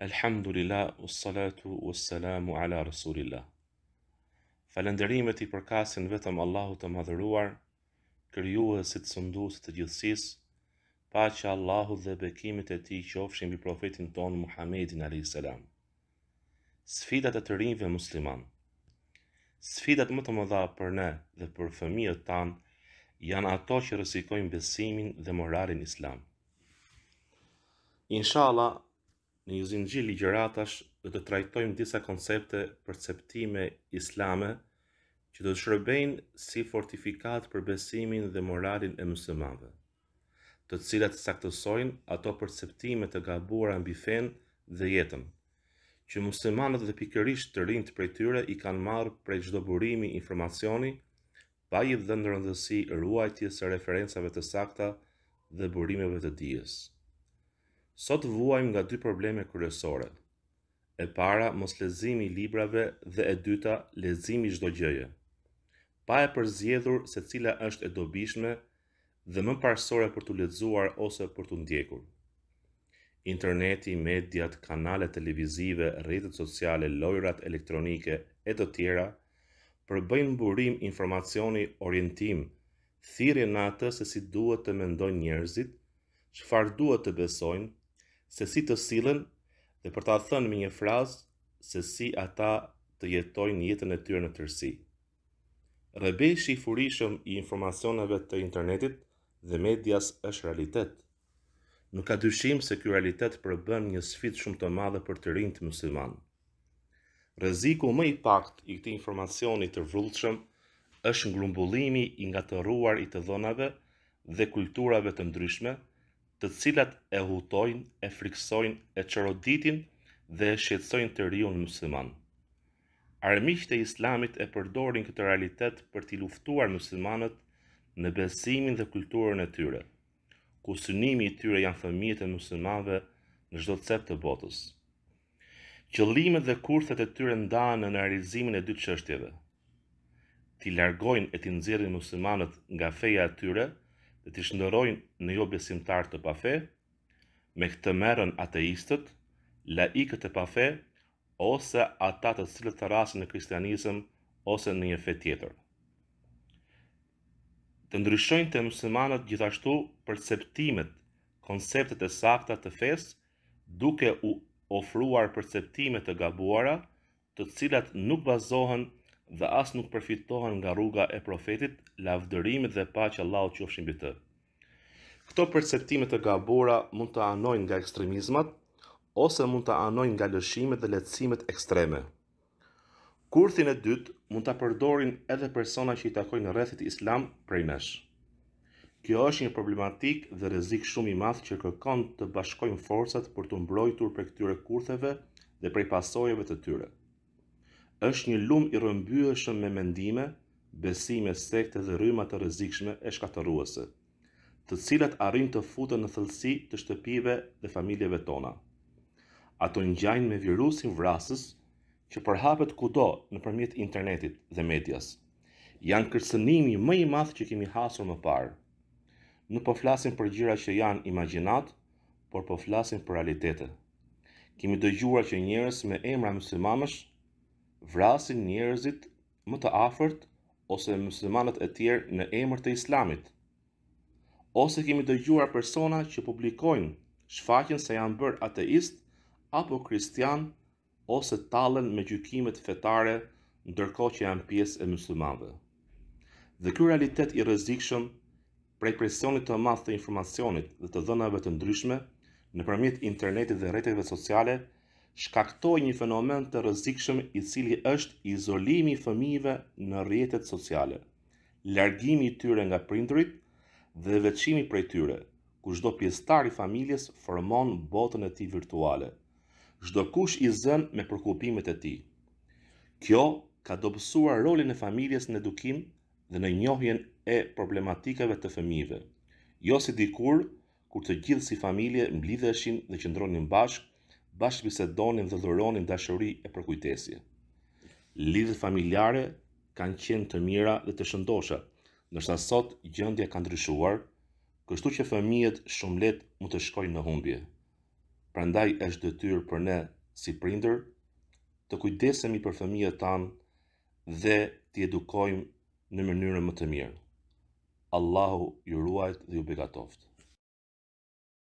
Elhamdulillah, ussalatu, ussalamu ala rasulillah. Falenderimet i përkasin vetëm Allahu të madhëruar, kërjuhë si të sëndu si të gjithësis, pa që Allahu dhe bekimit e ti që ofshim i profetin tonë Muhammedin a.s. Sfidat e të rinjve musliman Sfidat më të mëdha për ne dhe për fëmijët tanë janë ato që rësikojnë besimin dhe moralin islam. Inshallah, Në një zinë gjithë ligjëratash dhe të trajtojmë disa koncepte perceptime islame që të shërbejnë si fortifikat për besimin dhe moralin e mësëmave, të cilat saktësojnë ato perceptime të gabuara mbi fen dhe jetën, që mësëmanët dhe pikërisht të rinjë të prej tyre i kanë marë prej gjdo burimi informacioni, pa i dhe në rëndësi ruajtjes e referencave të sakta dhe burimeve të dijes. Sot vuajmë nga dy probleme kryesore. E para, mos lezimi i librave dhe e dyta, lezimi i çdo gjëje. Pa e përzjedhur se cila është e dobishme dhe më parësore për të lezuar ose për të ndjekur. Interneti, mediat, kanalet televizive, rritët sociale, lojrat elektronike e të tjera, përbëjnë burim informacioni orientim, në atë se si duhet të mendojnë njerëzit, çfarë duhet të besojnë, se si të silen dhe për ta thënë me një frazë se si ata të jetojnë jetën e tyre në tërësi. Rrebeshi i furishëm i informacioneve të internetit dhe medias është realitet. Nuk ka dyshim se ky realitet përbën një sfidë shumë të madhe për të rinjtë musliman. Rreziku më i pakt i këtij informacioni të vrrullshëm është ngrumbullimi i ngatëruar i të dhënave dhe kulturave të ndryshme, të cilat e hutojnë, e friksojnë, e çoroditin dhe e shqetsojnë të riun musliman. Armiqtë e Islamit e përdorin këtë realitet për t'i luftuar muslimanët në besimin dhe kulturën e tyre. Ku synimi i tyre janë fëmijët e muslimanëve në çdo cep të botës. Qëllimet dhe kurthet e tyre ndahen në realizimin e dy çështjeve. Ti largojnë e ti nxjerrin muslimanët nga feja e tyre, dhe të shëndërojnë në jo besimtar të pafe, me këtë merën ateistët, laikët të pafe, ose ata të cilët të rasin në kristianizm ose në një fe tjetër. Të ndryshojnë të mësëmanët gjithashtu perceptimet, konceptet e sakta të fes, duke u ofruar perceptimet të gabuara, të cilat nuk bazohen dhe as nuk përfitohen nga rruga e profetit, lavdërimit dhe paqja Allahut qofshin mbi të. Këto perceptime të gabuara mund të anojnë nga ekstremizmat ose mund të anojnë nga lëshimet dhe lehtësimet ekstreme. Kurthin e dytë mund ta përdorin edhe persona që i takojnë rrethit islam prej nesh. Kjo është një problematik dhe rrezik shumë i madh që kërkon të bashkojmë forcat për të mbrojtur prej këtyre kurtheve dhe prej pasojave të tyre është një lumë i rëmbyëshën me mendime, besime sekte dhe rrymat të rëzikshme e shkatëruese, të cilat arrin të futën në thëllësi të shtëpive dhe familjeve tona. Ato njajnë me virusin vrasës që përhapet kudo në përmjet internetit dhe medias. Janë kërsenimi më i madhë që kemi hasur më parë. Nuk po flasim për gjira që janë imaginat, por po flasim për realitetet. Kemi dëgjuar që njerëz me emra muslimanësh vrasin njerëzit më të afërt ose muslimanët e tjerë në emër të islamit. Ose kemi dëgjuar persona që publikojnë, shfaqen se janë bërë ateist apo kristian ose tallen me gjykime fetare ndërkohë që janë pjesë e muslimanëve. Dhe ky realitet i rrezikshëm prej presionit të madh të informacionit dhe të dhënave të ndryshme nëpërmjet internetit dhe rrjeteve sociale shkaktoj një fenomen të rëzikshëm i cili është izolimi i fëmijëve në rrjetet sociale, largimi i tyre nga prindrit dhe veçimi prej tyre, ku çdo pjesëtar i familjes formon botën e tij virtuale. Çdo kush i zën me përkupimet e tij. Kjo ka dobësuar rolin e familjes në edukim dhe në njohjen e problematikave të fëmijëve. Jo si dikur, kur të gjithë si familje mblidheshin dhe qëndronin bashkë bashkë se donim dhe dhuronin dashuri e përkujtesje. Lidhët familjare kanë qenë të mira dhe të shëndosha, ndërsa sot gjendja ka ndryshuar, kështu që fëmijët shumë lehtë mund të shkojnë në humbje. Prandaj është detyrë për ne si prindër të kujdesemi për fëmijët tanë dhe t'i edukojmë në mënyrën më të mirë. Allahu ju ruaj dhe ju begatoftë.